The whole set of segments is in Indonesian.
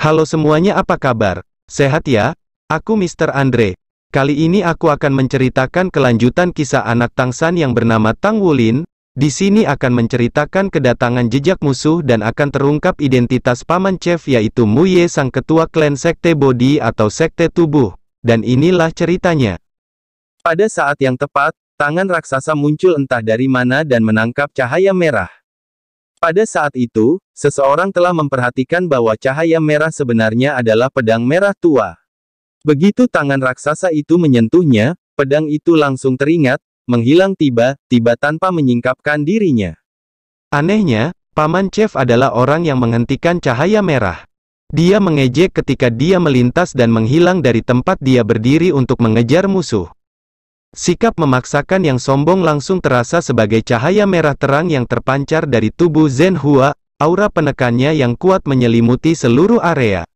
Halo semuanya apa kabar? Sehat ya? Aku Mr. Andre. Kali ini aku akan menceritakan kelanjutan kisah anak Tang San yang bernama Tang Wulin. Di sini akan menceritakan kedatangan jejak musuh dan akan terungkap identitas paman chef yaitu Mu Ye sang ketua klan sekte body atau sekte tubuh. Dan inilah ceritanya. Pada saat yang tepat, tangan raksasa muncul entah dari mana dan menangkap cahaya merah. Pada saat itu, seseorang telah memperhatikan bahwa cahaya merah sebenarnya adalah pedang merah tua. Begitu tangan raksasa itu menyentuhnya, pedang itu langsung teringat, menghilang tiba-tiba tanpa menyingkapkan dirinya. Anehnya, Paman Chef adalah orang yang menghentikan cahaya merah. Dia mengejek ketika dia melintas dan menghilang dari tempat dia berdiri untuk mengejar musuh. Sikap memaksakan yang sombong langsung terasa sebagai cahaya merah terang yang terpancar dari tubuh Zen Hua, aura penekannya yang kuat menyelimuti seluruh area.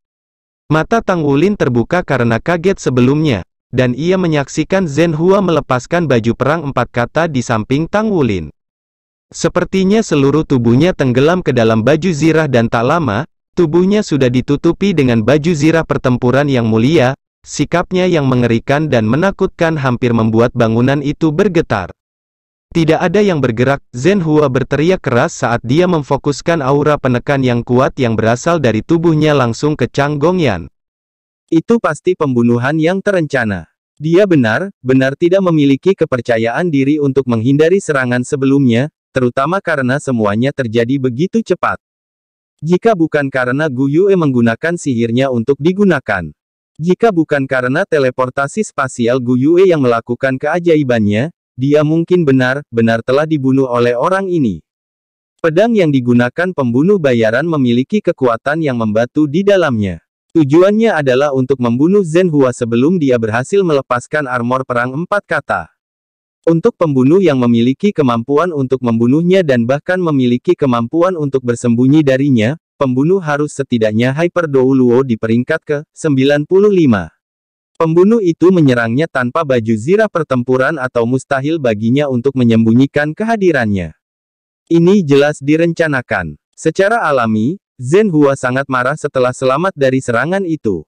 Mata Tang Wulin terbuka karena kaget sebelumnya, dan ia menyaksikan Zen Hua melepaskan baju perang empat kata di samping Tang Wulin. Sepertinya seluruh tubuhnya tenggelam ke dalam baju zirah dan tak lama, tubuhnya sudah ditutupi dengan baju zirah pertempuran yang mulia, Sikapnya yang mengerikan dan menakutkan hampir membuat bangunan itu bergetar. Tidak ada yang bergerak, Zhen Hua berteriak keras saat dia memfokuskan aura penekan yang kuat yang berasal dari tubuhnya langsung ke Chang Gongyan. Itu pasti pembunuhan yang terencana. Dia benar, benar tidak memiliki kepercayaan diri untuk menghindari serangan sebelumnya, terutama karena semuanya terjadi begitu cepat. Jika bukan karena Gu Yue menggunakan sihirnya untuk digunakan, jika bukan karena teleportasi spasial Gu Yue yang melakukan keajaibannya, dia mungkin benar-benar telah dibunuh oleh orang ini. Pedang yang digunakan pembunuh bayaran memiliki kekuatan yang membatu di dalamnya. Tujuannya adalah untuk membunuh Zhen Hua sebelum dia berhasil melepaskan armor perang empat kata. Untuk pembunuh yang memiliki kemampuan untuk membunuhnya dan bahkan memiliki kemampuan untuk bersembunyi darinya, pembunuh harus setidaknya Hyper Douluo di peringkat ke-95. Pembunuh itu menyerangnya tanpa baju zirah pertempuran atau mustahil baginya untuk menyembunyikan kehadirannya. Ini jelas direncanakan. Secara alami, Zhen Hua sangat marah setelah selamat dari serangan itu.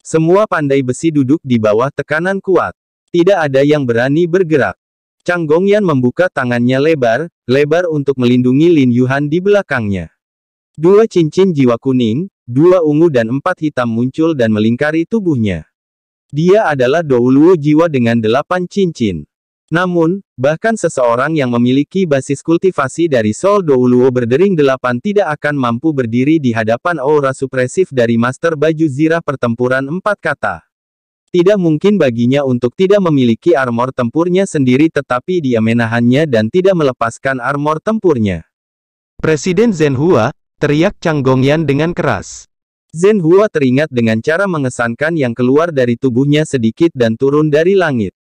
Semua pandai besi duduk di bawah tekanan kuat. Tidak ada yang berani bergerak. Chang Gongyan membuka tangannya lebar, lebar untuk melindungi Lin Yuhan di belakangnya. Dua cincin jiwa kuning, dua ungu dan empat hitam muncul dan melingkari tubuhnya. Dia adalah Douluo jiwa dengan delapan cincin. Namun, bahkan seseorang yang memiliki basis kultivasi dari Sol Douluo berdering delapan tidak akan mampu berdiri di hadapan aura supresif dari Master Baju Zirah pertempuran empat kata. Tidak mungkin baginya untuk tidak memiliki armor tempurnya sendiri tetapi dia menahannya dan tidak melepaskan armor tempurnya. Presiden Zhenhua, Teriak Gongyan dengan keras. Zhen Hua teringat dengan cara mengesankan yang keluar dari tubuhnya sedikit dan turun dari langit.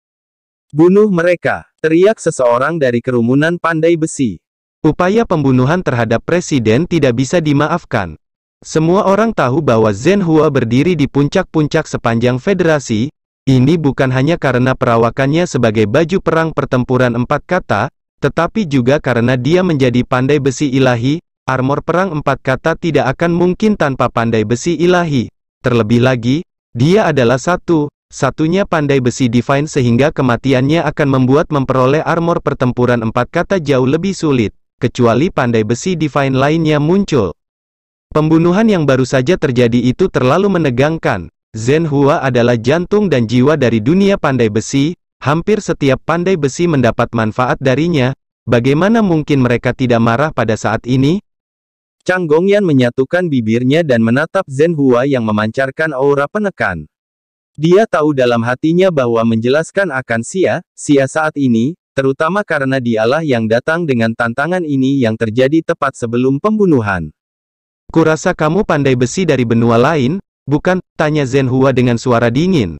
Bunuh mereka, teriak seseorang dari kerumunan pandai besi. Upaya pembunuhan terhadap presiden tidak bisa dimaafkan. Semua orang tahu bahwa Zhen Hua berdiri di puncak-puncak sepanjang federasi, ini bukan hanya karena perawakannya sebagai baju perang pertempuran empat kata, tetapi juga karena dia menjadi pandai besi ilahi, Armor perang empat kata tidak akan mungkin tanpa pandai besi ilahi. Terlebih lagi, dia adalah satu, satunya pandai besi divine sehingga kematiannya akan membuat memperoleh armor pertempuran empat kata jauh lebih sulit, kecuali pandai besi divine lainnya muncul. Pembunuhan yang baru saja terjadi itu terlalu menegangkan. Zen Hua adalah jantung dan jiwa dari dunia pandai besi, hampir setiap pandai besi mendapat manfaat darinya, bagaimana mungkin mereka tidak marah pada saat ini, Chang Gongyan menyatukan bibirnya dan menatap Zhen Hua yang memancarkan aura penekan. Dia tahu dalam hatinya bahwa menjelaskan akan Sia, Sia saat ini, terutama karena dialah yang datang dengan tantangan ini yang terjadi tepat sebelum pembunuhan. Kurasa kamu pandai besi dari benua lain, bukan? Tanya Zhen Hua dengan suara dingin.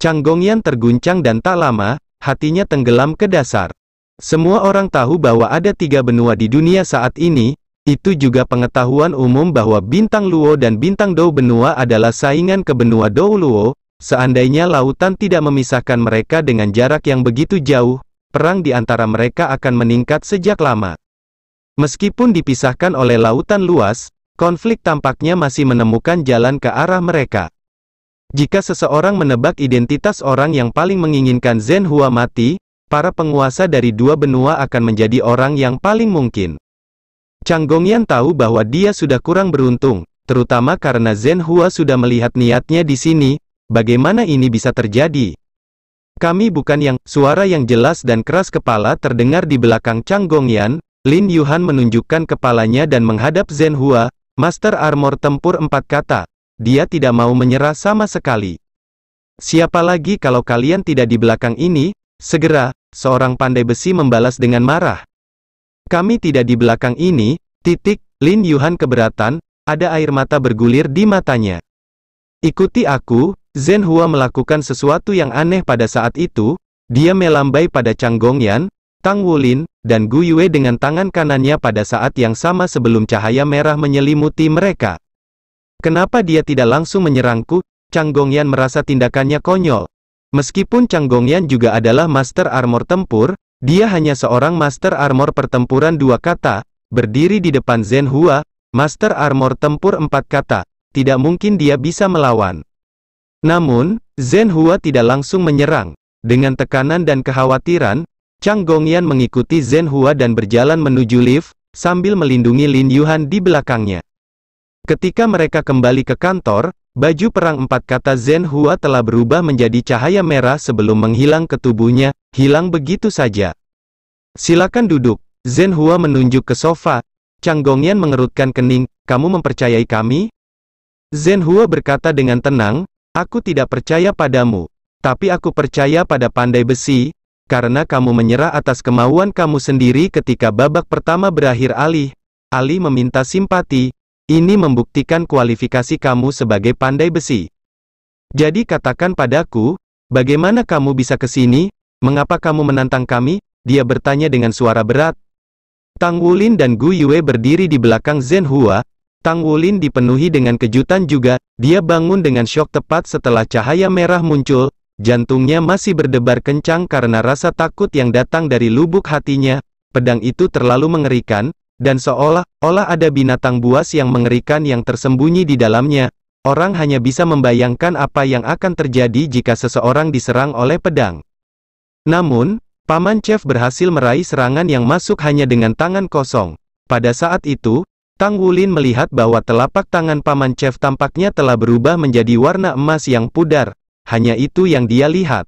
Chang Gongyan terguncang dan tak lama, hatinya tenggelam ke dasar. Semua orang tahu bahwa ada tiga benua di dunia saat ini, itu juga pengetahuan umum bahwa bintang Luo dan bintang Dou benua adalah saingan ke benua Dou Luo, seandainya lautan tidak memisahkan mereka dengan jarak yang begitu jauh, perang di antara mereka akan meningkat sejak lama. Meskipun dipisahkan oleh lautan luas, konflik tampaknya masih menemukan jalan ke arah mereka. Jika seseorang menebak identitas orang yang paling menginginkan Zhen Hua mati, para penguasa dari dua benua akan menjadi orang yang paling mungkin. Chang Gongyan tahu bahwa dia sudah kurang beruntung, terutama karena Zhen Hua sudah melihat niatnya di sini, bagaimana ini bisa terjadi? Kami bukan yang, suara yang jelas dan keras kepala terdengar di belakang Chang Gongyan, Lin Yuhan menunjukkan kepalanya dan menghadap Zhen Hua, Master Armor Tempur empat kata, dia tidak mau menyerah sama sekali. Siapa lagi kalau kalian tidak di belakang ini? Segera, seorang pandai besi membalas dengan marah. Kami tidak di belakang ini, titik, Lin Yuhan keberatan, ada air mata bergulir di matanya. Ikuti aku, Zhen Hua melakukan sesuatu yang aneh pada saat itu, dia melambai pada Chang Gongyan, Tang Wulin, dan Gu Yue dengan tangan kanannya pada saat yang sama sebelum cahaya merah menyelimuti mereka. Kenapa dia tidak langsung menyerangku? Chang Gongyan merasa tindakannya konyol. Meskipun Chang Gongyan juga adalah master armor tempur, dia hanya seorang Master Armor pertempuran dua kata, berdiri di depan Zen Hua, Master Armor tempur empat kata, tidak mungkin dia bisa melawan. Namun, Zen Hua tidak langsung menyerang. Dengan tekanan dan kekhawatiran, Chang Gongyan mengikuti Zen Hua dan berjalan menuju lift, sambil melindungi Lin Yuhan di belakangnya. Ketika mereka kembali ke kantor, baju perang empat kata Zen Hua telah berubah menjadi cahaya merah sebelum menghilang ke tubuhnya, hilang begitu saja. Silakan duduk. Zen Hua menunjuk ke sofa. Chang Gongyan mengerutkan kening, kamu mempercayai kami? Zen Hua berkata dengan tenang, aku tidak percaya padamu. Tapi aku percaya pada pandai besi, karena kamu menyerah atas kemauan kamu sendiri ketika babak pertama berakhir alih. Ali meminta simpati, ini membuktikan kualifikasi kamu sebagai pandai besi. Jadi katakan padaku, bagaimana kamu bisa ke sini? Mengapa kamu menantang kami? Dia bertanya dengan suara berat. Tang Wulin dan Gu Yue berdiri di belakang Zhen Hua. Tang Wulin dipenuhi dengan kejutan juga, dia bangun dengan shock tepat setelah cahaya merah muncul, jantungnya masih berdebar kencang karena rasa takut yang datang dari lubuk hatinya, pedang itu terlalu mengerikan, dan seolah-olah ada binatang buas yang mengerikan yang tersembunyi di dalamnya, orang hanya bisa membayangkan apa yang akan terjadi jika seseorang diserang oleh pedang. Namun, Paman Chef berhasil meraih serangan yang masuk hanya dengan tangan kosong. Pada saat itu, Tang Wulin melihat bahwa telapak tangan Paman Chef tampaknya telah berubah menjadi warna emas yang pudar. Hanya itu yang dia lihat.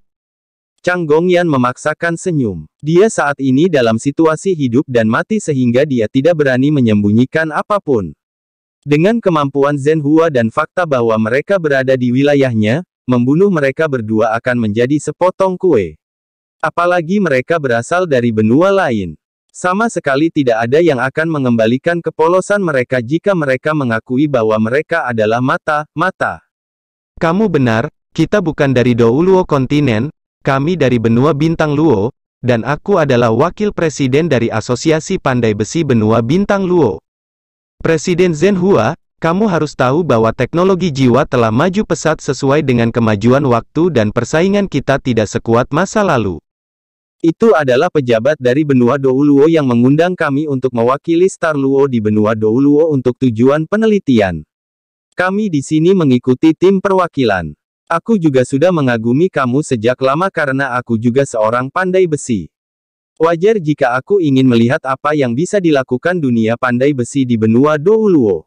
Chang Gongyan memaksakan senyum. Dia saat ini dalam situasi hidup dan mati sehingga dia tidak berani menyembunyikan apapun. Dengan kemampuan Zen Hua dan fakta bahwa mereka berada di wilayahnya, membunuh mereka berdua akan menjadi sepotong kue. Apalagi mereka berasal dari benua lain. Sama sekali tidak ada yang akan mengembalikan kepolosan mereka jika mereka mengakui bahwa mereka adalah mata, mata. Kamu benar, kita bukan dari Douluo kontinen, kami dari benua Bintang Luo, dan aku adalah wakil presiden dari Asosiasi Pandai Besi Benua Bintang Luo. Presiden Zhen Hua, kamu harus tahu bahwa teknologi jiwa telah maju pesat sesuai dengan kemajuan waktu dan persaingan kita tidak sekuat masa lalu. Itu adalah pejabat dari benua Douluo yang mengundang kami untuk mewakili Star Luo di benua Douluo untuk tujuan penelitian. Kami di sini mengikuti tim perwakilan. Aku juga sudah mengagumi kamu sejak lama karena aku juga seorang pandai besi. Wajar jika aku ingin melihat apa yang bisa dilakukan dunia pandai besi di benua Douluo.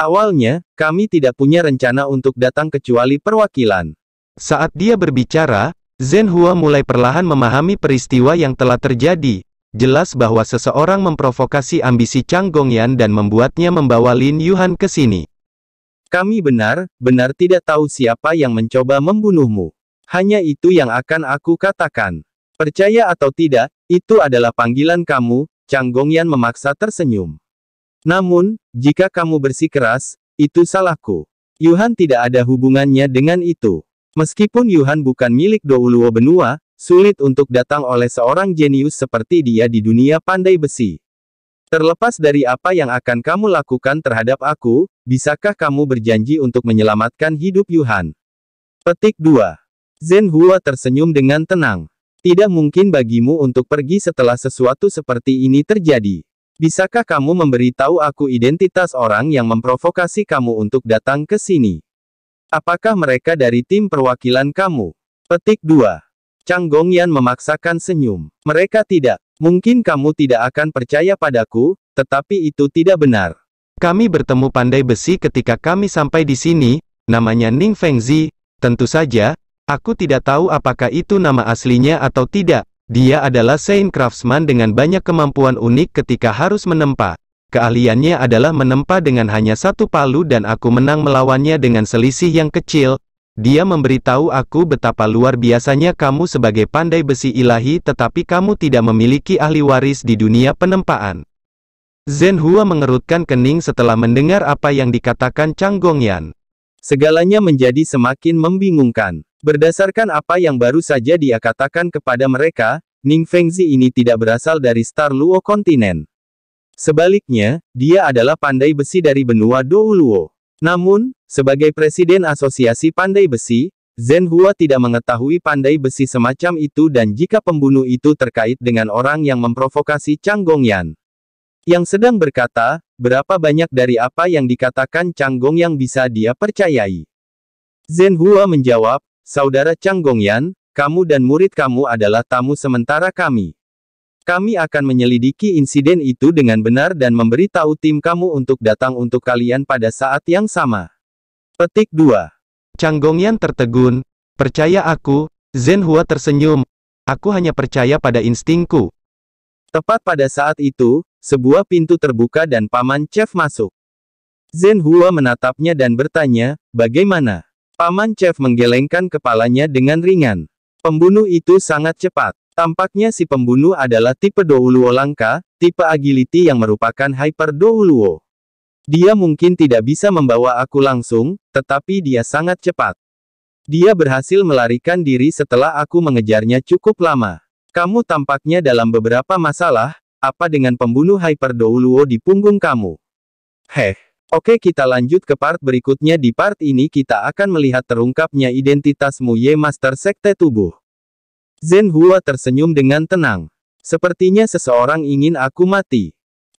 Awalnya, kami tidak punya rencana untuk datang kecuali perwakilan. Saat dia berbicara, Zhen Hua mulai perlahan memahami peristiwa yang telah terjadi. Jelas bahwa seseorang memprovokasi ambisi Chang Gongyan dan membuatnya membawa Lin Yuhan ke sini. Kami benar-benar tidak tahu siapa yang mencoba membunuhmu. Hanya itu yang akan aku katakan. Percaya atau tidak, itu adalah panggilan kamu, Chang Gongyan memaksa tersenyum. Namun, jika kamu bersikeras, itu salahku. Yuhan tidak ada hubungannya dengan itu. Meskipun Yuhan bukan milik Douluo benua, sulit untuk datang oleh seorang jenius seperti dia di dunia pandai besi. Terlepas dari apa yang akan kamu lakukan terhadap aku, bisakah kamu berjanji untuk menyelamatkan hidup Yuhan? Petik 2. Zen Hua tersenyum dengan tenang. Tidak mungkin bagimu untuk pergi setelah sesuatu seperti ini terjadi. Bisakah kamu memberitahu aku identitas orang yang memprovokasi kamu untuk datang ke sini? Apakah mereka dari tim perwakilan kamu? Petik 2. Chang Gongyan memaksakan senyum. Mereka tidak. Mungkin kamu tidak akan percaya padaku, tetapi itu tidak benar. Kami bertemu pandai besi ketika kami sampai di sini, namanya Ning Fengzi, tentu saja, aku tidak tahu apakah itu nama aslinya atau tidak, dia adalah Saint Craftsman dengan banyak kemampuan unik ketika harus menempa. Keahliannya adalah menempa dengan hanya satu palu dan aku menang melawannya dengan selisih yang kecil, dia memberitahu aku betapa luar biasanya kamu sebagai pandai besi ilahi tetapi kamu tidak memiliki ahli waris di dunia penempaan. Zhen Hua mengerutkan kening setelah mendengar apa yang dikatakan Chang Gongyan. Segalanya menjadi semakin membingungkan. Berdasarkan apa yang baru saja dia katakan kepada mereka, Ning Fengzi ini tidak berasal dari Star Luo kontinen. Sebaliknya, dia adalah pandai besi dari benua Douluo. Namun, sebagai Presiden Asosiasi Pandai Besi, Zhen Hua tidak mengetahui pandai besi semacam itu dan jika pembunuh itu terkait dengan orang yang memprovokasi Chang Gongyan. Yang sedang berkata, berapa banyak dari apa yang dikatakan Chang Gongyan bisa dia percayai. Zhen Hua menjawab, Saudara Chang Gongyan, kamu dan murid kamu adalah tamu sementara kami. Kami akan menyelidiki insiden itu dengan benar dan memberitahu tim kamu untuk datang untuk kalian pada saat yang sama. Petik 2. Changgongyan tertegun, percaya aku, Zhen Hua tersenyum, aku hanya percaya pada instingku. Tepat pada saat itu, sebuah pintu terbuka dan paman chef masuk. Zhen Hua menatapnya dan bertanya, bagaimana? Paman chef menggelengkan kepalanya dengan ringan. Pembunuh itu sangat cepat. Tampaknya si pembunuh adalah tipe Douluo langka, tipe agility yang merupakan hyper Douluo. Dia mungkin tidak bisa membawa aku langsung, tetapi dia sangat cepat. Dia berhasil melarikan diri setelah aku mengejarnya cukup lama. Kamu tampaknya dalam beberapa masalah, apa dengan pembunuh Hyperdouluo di punggung kamu? Heh, oke kita lanjut ke part berikutnya di part ini kita akan melihat terungkapnya identitasmu Ye Master Sekte Tubuh. Zen Hua tersenyum dengan tenang. Sepertinya seseorang ingin aku mati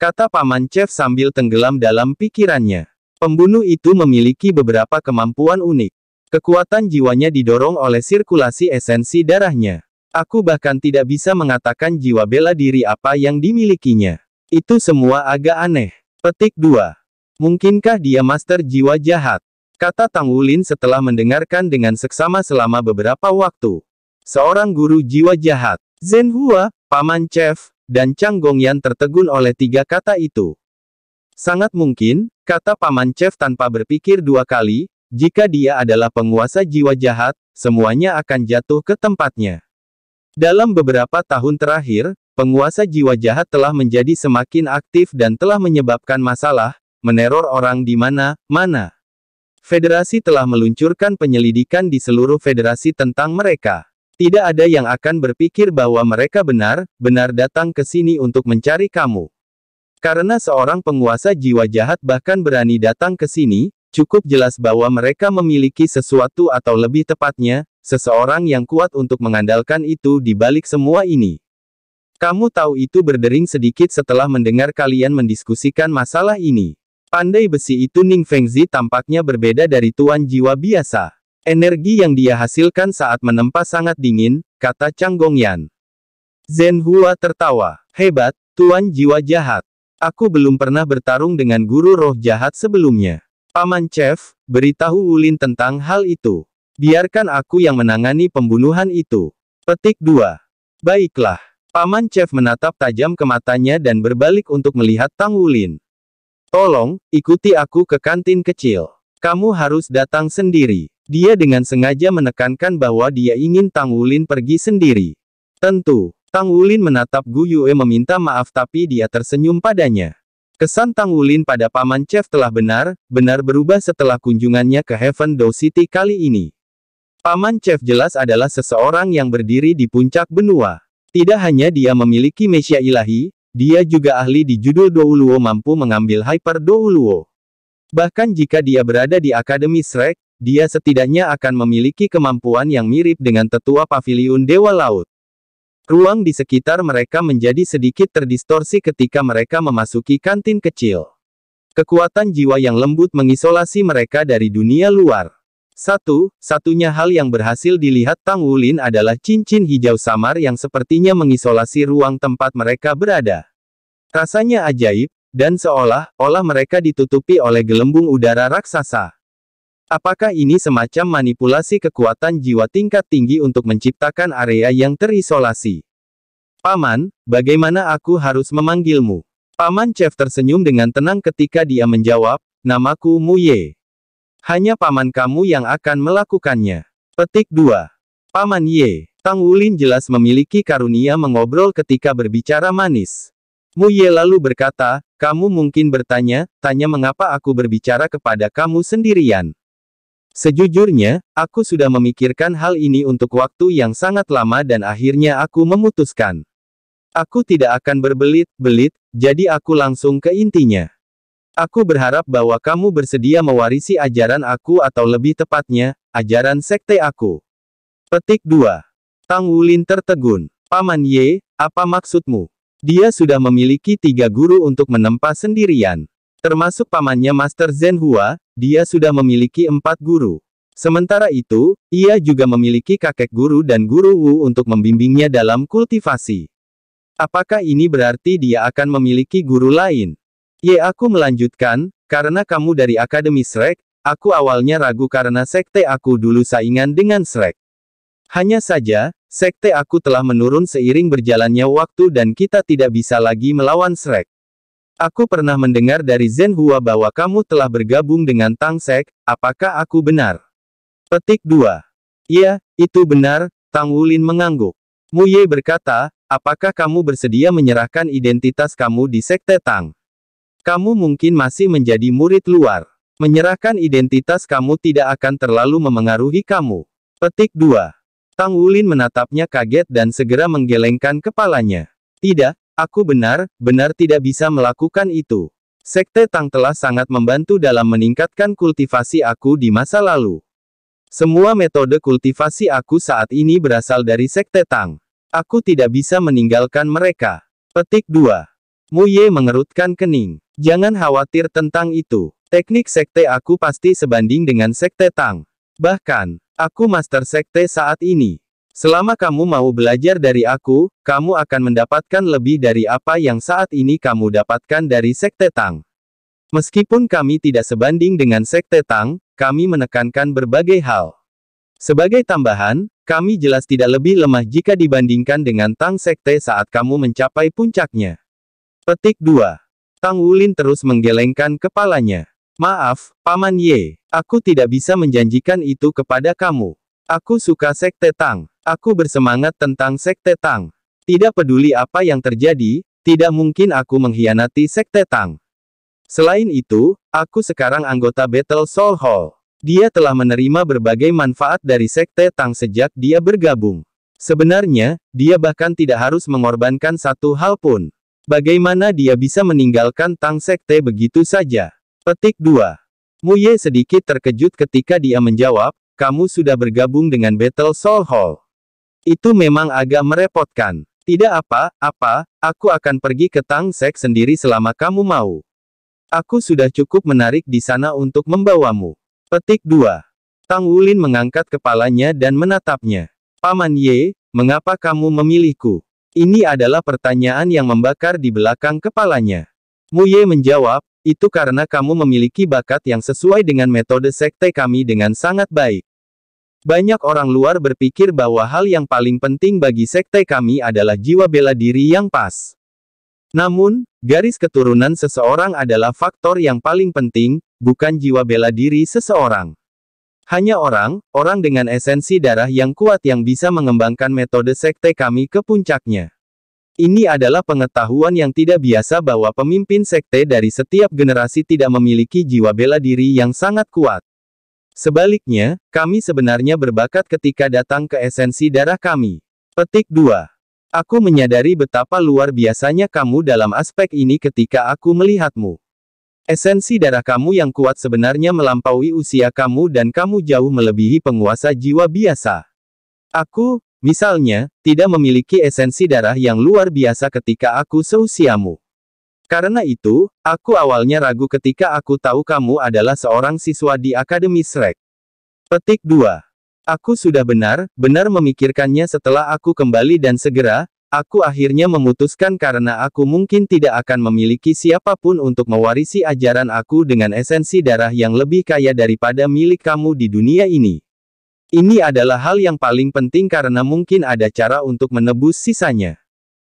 kata Paman Chef sambil tenggelam dalam pikirannya. Pembunuh itu memiliki beberapa kemampuan unik. Kekuatan jiwanya didorong oleh sirkulasi esensi darahnya. Aku bahkan tidak bisa mengatakan jiwa bela diri apa yang dimilikinya. Itu semua agak aneh. Petik 2. Mungkinkah dia master jiwa jahat? Kata Tang Wulin setelah mendengarkan dengan seksama selama beberapa waktu. Seorang guru jiwa jahat. Zen Hua, Paman Chef, dan Chang Gongyan tertegun oleh tiga kata itu. Sangat mungkin, kata Paman Chef tanpa berpikir dua kali, jika dia adalah penguasa jiwa jahat, semuanya akan jatuh ke tempatnya. Dalam beberapa tahun terakhir, penguasa jiwa jahat telah menjadi semakin aktif dan telah menyebabkan masalah, meneror orang di mana-mana. Federasi telah meluncurkan penyelidikan di seluruh federasi tentang mereka. Tidak ada yang akan berpikir bahwa mereka benar, benar datang ke sini untuk mencari kamu. Karena seorang penguasa jiwa jahat bahkan berani datang ke sini, cukup jelas bahwa mereka memiliki sesuatu atau lebih tepatnya, seseorang yang kuat untuk mengandalkan itu di balik semua ini. Kamu tahu itu berdering sedikit setelah mendengar kalian mendiskusikan masalah ini. Pandai besi itu Ning Fengzi tampaknya berbeda dari tuan jiwa biasa. Energi yang dia hasilkan saat menempa sangat dingin, kata Chang Gongyan. Zhen Hua tertawa. Hebat, Tuan Jiwa Jahat. Aku belum pernah bertarung dengan guru roh jahat sebelumnya. Paman Chef, beritahu Ulin tentang hal itu. Biarkan aku yang menangani pembunuhan itu. Petik 2. Baiklah. Paman Chef menatap tajam ke matanya dan berbalik untuk melihat Tang Ulin. Tolong, ikuti aku ke kantin kecil. Kamu harus datang sendiri. Dia dengan sengaja menekankan bahwa dia ingin Tang Wulin pergi sendiri. Tentu, Tang Wulin menatap Gu Yue meminta maaf tapi dia tersenyum padanya. Kesan Tang Wulin pada Paman Chef telah benar, benar berubah setelah kunjungannya ke Heaven Dao City kali ini. Paman Chef jelas adalah seseorang yang berdiri di puncak benua. Tidak hanya dia memiliki Mesia ilahi, dia juga ahli di judul Douluo mampu mengambil Hyper Douluo. Bahkan jika dia berada di Akademi Shrek, dia setidaknya akan memiliki kemampuan yang mirip dengan tetua paviliun Dewa Laut. Ruang di sekitar mereka menjadi sedikit terdistorsi ketika mereka memasuki kantin kecil. Kekuatan jiwa yang lembut mengisolasi mereka dari dunia luar. Satu, satunya hal yang berhasil dilihat Tang Wulin adalah cincin hijau samar yang sepertinya mengisolasi ruang tempat mereka berada. Rasanya ajaib, dan seolah-olah mereka ditutupi oleh gelembung udara raksasa. Apakah ini semacam manipulasi kekuatan jiwa tingkat tinggi untuk menciptakan area yang terisolasi? Paman, bagaimana aku harus memanggilmu? Paman Chef tersenyum dengan tenang ketika dia menjawab, namaku Muye. Hanya paman kamu yang akan melakukannya. Petik 2. Paman Ye, Tang Wulin jelas memiliki karunia mengobrol ketika berbicara manis. Mu Ye lalu berkata, kamu mungkin bertanya, tanya mengapa aku berbicara kepada kamu sendirian. Sejujurnya, aku sudah memikirkan hal ini untuk waktu yang sangat lama dan akhirnya aku memutuskan. Aku tidak akan berbelit-belit, jadi aku langsung ke intinya. Aku berharap bahwa kamu bersedia mewarisi ajaran aku atau lebih tepatnya, ajaran sekte aku. Petik 2. Tang Wulin tertegun. Paman Ye, apa maksudmu? Dia sudah memiliki tiga guru untuk menempa sendirian. Termasuk pamannya Master Zen Hua, dia sudah memiliki empat guru. Sementara itu, ia juga memiliki kakek guru dan guru Wu untuk membimbingnya dalam kultivasi. Apakah ini berarti dia akan memiliki guru lain? Ye aku melanjutkan, karena kamu dari Akademi Shrek, aku awalnya ragu karena sekte aku dulu saingan dengan Shrek. Hanya saja, sekte aku telah menurun seiring berjalannya waktu dan kita tidak bisa lagi melawan Shrek. Aku pernah mendengar dari Zen Hua bahwa kamu telah bergabung dengan Tang Sek, apakah aku benar? Petik 2. Iya, itu benar, Tang Wulin mengangguk. Ye berkata, apakah kamu bersedia menyerahkan identitas kamu di sekte Tang? Kamu mungkin masih menjadi murid luar. Menyerahkan identitas kamu tidak akan terlalu memengaruhi kamu. Petik 2. Tang Wulin menatapnya kaget dan segera menggelengkan kepalanya. Tidak, aku benar, benar tidak bisa melakukan itu. Sekte Tang telah sangat membantu dalam meningkatkan kultivasi aku di masa lalu. Semua metode kultivasi aku saat ini berasal dari Sekte Tang. Aku tidak bisa meninggalkan mereka. Petik 2. Ye mengerutkan kening. Jangan khawatir tentang itu. Teknik sekte aku pasti sebanding dengan sekte Tang. Bahkan, Aku Master Sekte saat ini. Selama kamu mau belajar dari aku, kamu akan mendapatkan lebih dari apa yang saat ini kamu dapatkan dari Sekte Tang. Meskipun kami tidak sebanding dengan Sekte Tang, kami menekankan berbagai hal. Sebagai tambahan, kami jelas tidak lebih lemah jika dibandingkan dengan Tang Sekte saat kamu mencapai puncaknya. Petik 2. Tang Wulin terus menggelengkan kepalanya. Maaf, Paman Ye. Aku tidak bisa menjanjikan itu kepada kamu. Aku suka Sekte Tang. Aku bersemangat tentang Sekte Tang. Tidak peduli apa yang terjadi, tidak mungkin aku mengkhianati Sekte Tang. Selain itu, aku sekarang anggota Battle Soul Hall. Dia telah menerima berbagai manfaat dari Sekte Tang sejak dia bergabung. Sebenarnya, dia bahkan tidak harus mengorbankan satu hal pun. Bagaimana dia bisa meninggalkan Tang Sekte begitu saja? Petik 2. Muye sedikit terkejut ketika dia menjawab, kamu sudah bergabung dengan Battle Soul Hall. Itu memang agak merepotkan. Tidak apa-apa, aku akan pergi ke Tang Tangsek sendiri selama kamu mau. Aku sudah cukup menarik di sana untuk membawamu. Petik 2. Tang Wulin mengangkat kepalanya dan menatapnya. Paman Ye, mengapa kamu memilihku? Ini adalah pertanyaan yang membakar di belakang kepalanya. Mu Ye menjawab, itu karena kamu memiliki bakat yang sesuai dengan metode sekte kami dengan sangat baik. Banyak orang luar berpikir bahwa hal yang paling penting bagi sekte kami adalah jiwa bela diri yang pas. Namun, garis keturunan seseorang adalah faktor yang paling penting, bukan jiwa bela diri seseorang. Hanya orang, orang dengan esensi darah yang kuat yang bisa mengembangkan metode sekte kami ke puncaknya. Ini adalah pengetahuan yang tidak biasa bahwa pemimpin sekte dari setiap generasi tidak memiliki jiwa bela diri yang sangat kuat. Sebaliknya, kami sebenarnya berbakat ketika datang ke esensi darah kami. Petik 2. Aku menyadari betapa luar biasanya kamu dalam aspek ini ketika aku melihatmu. Esensi darah kamu yang kuat sebenarnya melampaui usia kamu dan kamu jauh melebihi penguasa jiwa biasa. Aku, Misalnya, tidak memiliki esensi darah yang luar biasa ketika aku seusiamu. Karena itu, aku awalnya ragu ketika aku tahu kamu adalah seorang siswa di Akademi Shrek. Petik 2. Aku sudah benar, benar memikirkannya setelah aku kembali dan segera, aku akhirnya memutuskan karena aku mungkin tidak akan memiliki siapapun untuk mewarisi ajaran aku dengan esensi darah yang lebih kaya daripada milik kamu di dunia ini. Ini adalah hal yang paling penting karena mungkin ada cara untuk menebus sisanya.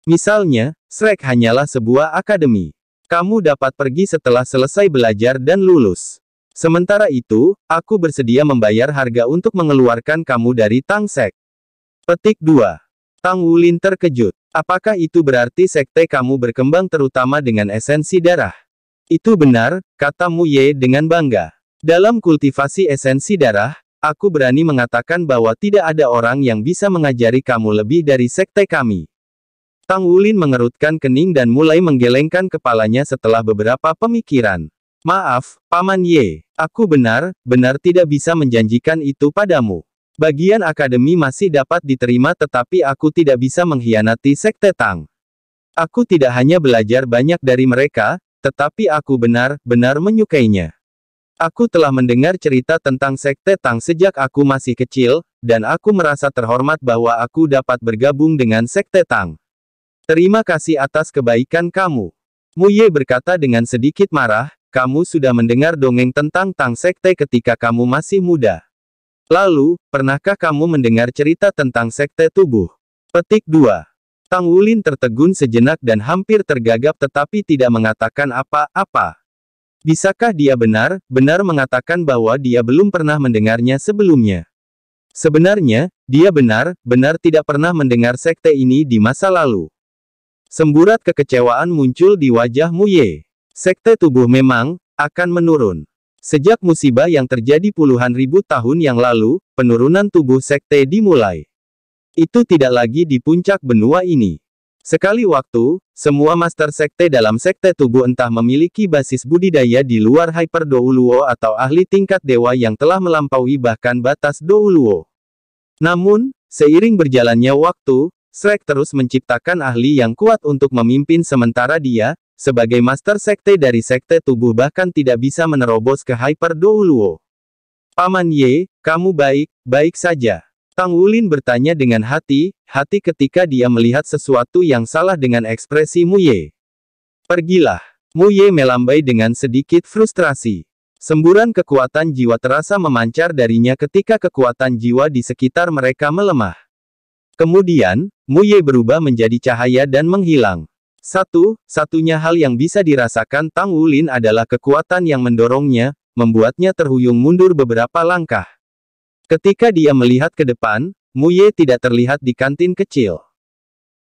Misalnya, Shrek hanyalah sebuah akademi. Kamu dapat pergi setelah selesai belajar dan lulus. Sementara itu, aku bersedia membayar harga untuk mengeluarkan kamu dari Tang Sek. Petik 2. Tang Wulin terkejut. Apakah itu berarti sekte kamu berkembang terutama dengan esensi darah? Itu benar, kata Mu Ye dengan bangga. Dalam kultivasi esensi darah, Aku berani mengatakan bahwa tidak ada orang yang bisa mengajari kamu lebih dari sekte kami. Tang Wulin mengerutkan kening dan mulai menggelengkan kepalanya setelah beberapa pemikiran. Maaf, Paman Ye. Aku benar, benar tidak bisa menjanjikan itu padamu. Bagian akademi masih dapat diterima tetapi aku tidak bisa mengkhianati sekte Tang. Aku tidak hanya belajar banyak dari mereka, tetapi aku benar-benar menyukainya. Aku telah mendengar cerita tentang Sekte Tang sejak aku masih kecil, dan aku merasa terhormat bahwa aku dapat bergabung dengan Sekte Tang. Terima kasih atas kebaikan kamu. Mu Ye berkata dengan sedikit marah, kamu sudah mendengar dongeng tentang Tang Sekte ketika kamu masih muda. Lalu, pernahkah kamu mendengar cerita tentang Sekte Tubuh? Petik 2. Tang Wulin tertegun sejenak dan hampir tergagap tetapi tidak mengatakan apa-apa. Bisakah dia benar, benar mengatakan bahwa dia belum pernah mendengarnya sebelumnya? Sebenarnya, dia benar, benar tidak pernah mendengar sekte ini di masa lalu. Semburat kekecewaan muncul di wajah Muye. Sekte tubuh memang, akan menurun. Sejak musibah yang terjadi puluhan ribu tahun yang lalu, penurunan tubuh sekte dimulai. Itu tidak lagi di puncak benua ini. Sekali waktu, semua master sekte dalam sekte tubuh entah memiliki basis budidaya di luar Hyper Douluo atau ahli tingkat dewa yang telah melampaui bahkan batas Douluo. Namun, seiring berjalannya waktu, Shrek terus menciptakan ahli yang kuat untuk memimpin sementara dia, sebagai master sekte dari sekte tubuh bahkan tidak bisa menerobos ke Hyper Douluo. Paman Ye, kamu baik, baik saja. Tang Wulin bertanya dengan hati-hati ketika dia melihat sesuatu yang salah dengan ekspresi Mu Ye. Pergilah. Mu Ye melambai dengan sedikit frustrasi. Semburan kekuatan jiwa terasa memancar darinya ketika kekuatan jiwa di sekitar mereka melemah. Kemudian, Mu Ye berubah menjadi cahaya dan menghilang. Satu, satunya hal yang bisa dirasakan Tang Wulin adalah kekuatan yang mendorongnya, membuatnya terhuyung mundur beberapa langkah. Ketika dia melihat ke depan, Muye tidak terlihat di kantin kecil.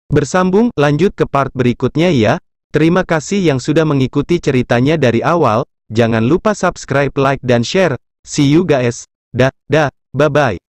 Bersambung, lanjut ke part berikutnya ya. Terima kasih yang sudah mengikuti ceritanya dari awal, jangan lupa subscribe, like, dan share. See you guys. Dah, dah, bye-bye.